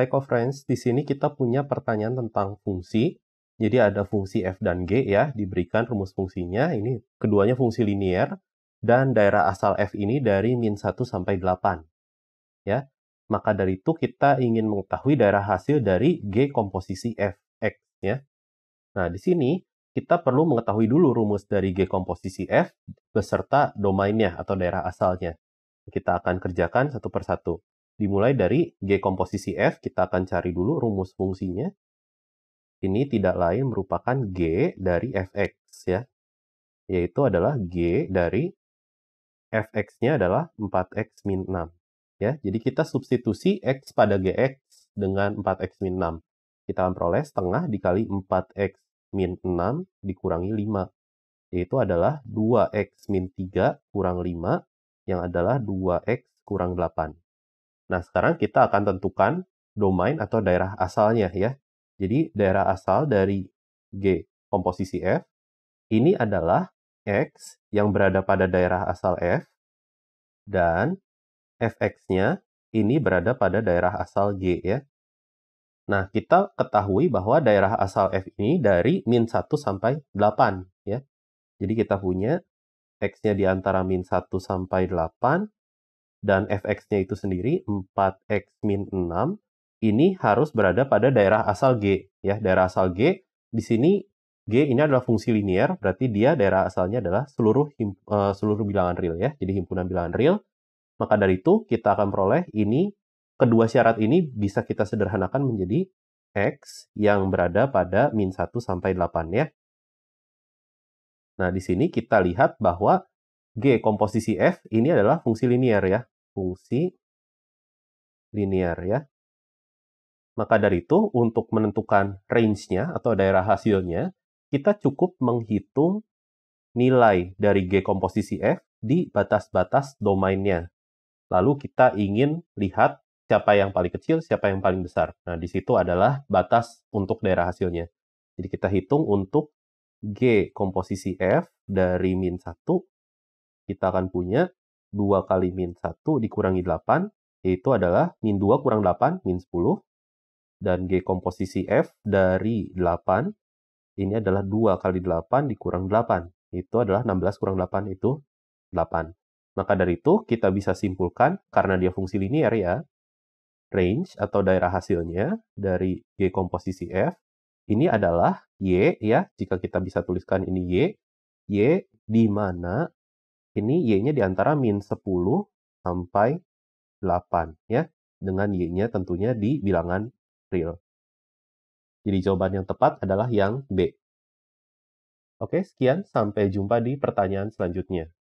high friends, di sini kita punya pertanyaan tentang fungsi. Jadi ada fungsi f dan g ya, diberikan rumus fungsinya. Ini keduanya fungsi linier dan daerah asal f ini dari min 1 sampai 8. Ya, maka dari itu kita ingin mengetahui daerah hasil dari g komposisi f x ya. Nah, di sini kita perlu mengetahui dulu rumus dari g komposisi f beserta domainnya atau daerah asalnya. Kita akan kerjakan satu persatu dimulai dari G komposisi F, kita akan cari dulu rumus fungsinya. Ini tidak lain merupakan G dari Fx ya, yaitu adalah G dari Fx-nya adalah 4x min 6. Ya, jadi kita substitusi x pada gx dengan 4x min 6. Kita akan peroleh setengah dikali 4x min 6 dikurangi 5, yaitu adalah 2x min 3 kurang 5, yang adalah 2x kurang 8. Nah, sekarang kita akan tentukan domain atau daerah asalnya ya. Jadi, daerah asal dari G komposisi F ini adalah X yang berada pada daerah asal F dan Fx-nya ini berada pada daerah asal G ya. Nah, kita ketahui bahwa daerah asal F ini dari min 1 sampai 8 ya. Jadi kita punya X-nya di antara min 1 sampai 8, dan fx-nya itu sendiri 4x min 6 ini harus berada pada daerah asal g ya daerah asal g di sini g ini adalah fungsi linier berarti dia daerah asalnya adalah seluruh uh, seluruh bilangan real ya jadi himpunan bilangan real maka dari itu kita akan peroleh ini kedua syarat ini bisa kita sederhanakan menjadi x yang berada pada min 1 sampai 8 ya Nah, di sini kita lihat bahwa G komposisi F ini adalah fungsi linier ya fungsi linear ya. Maka dari itu untuk menentukan range-nya atau daerah hasilnya, kita cukup menghitung nilai dari G komposisi F di batas-batas domainnya. Lalu kita ingin lihat siapa yang paling kecil, siapa yang paling besar. Nah, di situ adalah batas untuk daerah hasilnya. Jadi kita hitung untuk G komposisi F dari min 1, kita akan punya 2 kali min 1 dikurangi 8, yaitu adalah min 2 kurang 8, min 10. Dan G komposisi F dari 8, ini adalah 2 kali 8 dikurang 8, itu adalah 16 kurang 8, itu 8. Maka dari itu kita bisa simpulkan, karena dia fungsi linier ya, range atau daerah hasilnya dari G komposisi F, ini adalah Y ya, jika kita bisa tuliskan ini Y, Y di mana ini y-nya di antara min 10 sampai 8 ya dengan y-nya tentunya di bilangan real. Jadi jawaban yang tepat adalah yang B. Oke, sekian sampai jumpa di pertanyaan selanjutnya.